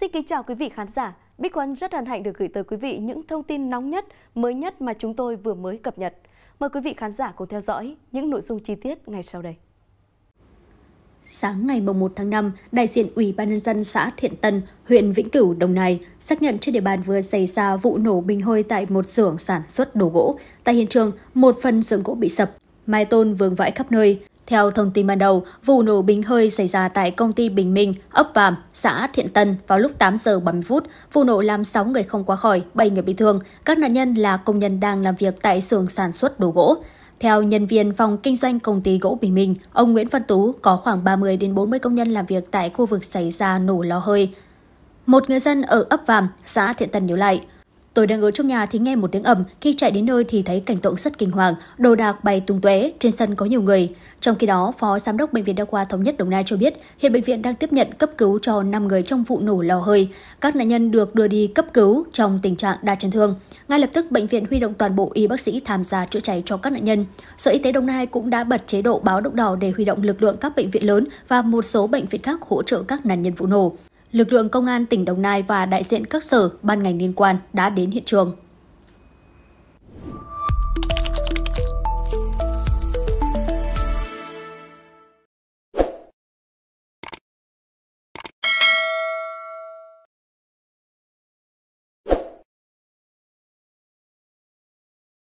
Xin kính chào quý vị khán giả. Bích Quân rất hân hạnh được gửi tới quý vị những thông tin nóng nhất, mới nhất mà chúng tôi vừa mới cập nhật. Mời quý vị khán giả cùng theo dõi những nội dung chi tiết ngay sau đây. Sáng ngày 1 tháng 5, đại diện Ủy ban nhân dân xã Thiện Tân, huyện Vĩnh Cửu, Đồng Nai xác nhận trên địa bàn vừa xảy ra vụ nổ bình hơi tại một xưởng sản xuất đồ gỗ. Tại hiện trường, một phần xưởng gỗ bị sập, mái tôn vương vãi khắp nơi. Theo thông tin ban đầu, vụ nổ bình hơi xảy ra tại công ty Bình Minh, ấp Vàm, xã Thiện Tân vào lúc 8 giờ 30 phút. Vụ nổ làm 6 người không qua khỏi, 7 người bị thương. Các nạn nhân là công nhân đang làm việc tại xưởng sản xuất đồ gỗ. Theo nhân viên phòng kinh doanh công ty gỗ Bình Minh, ông Nguyễn Văn Tú có khoảng 30 đến 40 công nhân làm việc tại khu vực xảy ra nổ lò hơi. Một người dân ở ấp Vàm, xã Thiện Tân nhớ lại, Tôi đang ở trong nhà thì nghe một tiếng ầm, khi chạy đến nơi thì thấy cảnh tượng rất kinh hoàng, đồ đạc bay tung tóe, trên sân có nhiều người. Trong khi đó, Phó Giám đốc Bệnh viện Đa khoa Thống nhất Đồng Nai cho biết, hiện bệnh viện đang tiếp nhận cấp cứu cho 5 người trong vụ nổ lò hơi. Các nạn nhân được đưa đi cấp cứu trong tình trạng đa chấn thương. Ngay lập tức, bệnh viện huy động toàn bộ y bác sĩ tham gia chữa cháy cho các nạn nhân. Sở Y tế Đồng Nai cũng đã bật chế độ báo động đỏ để huy động lực lượng các bệnh viện lớn và một số bệnh viện khác hỗ trợ các nạn nhân vụ nổ lực lượng công an tỉnh Đồng Nai và đại diện các sở, ban ngành liên quan đã đến hiện trường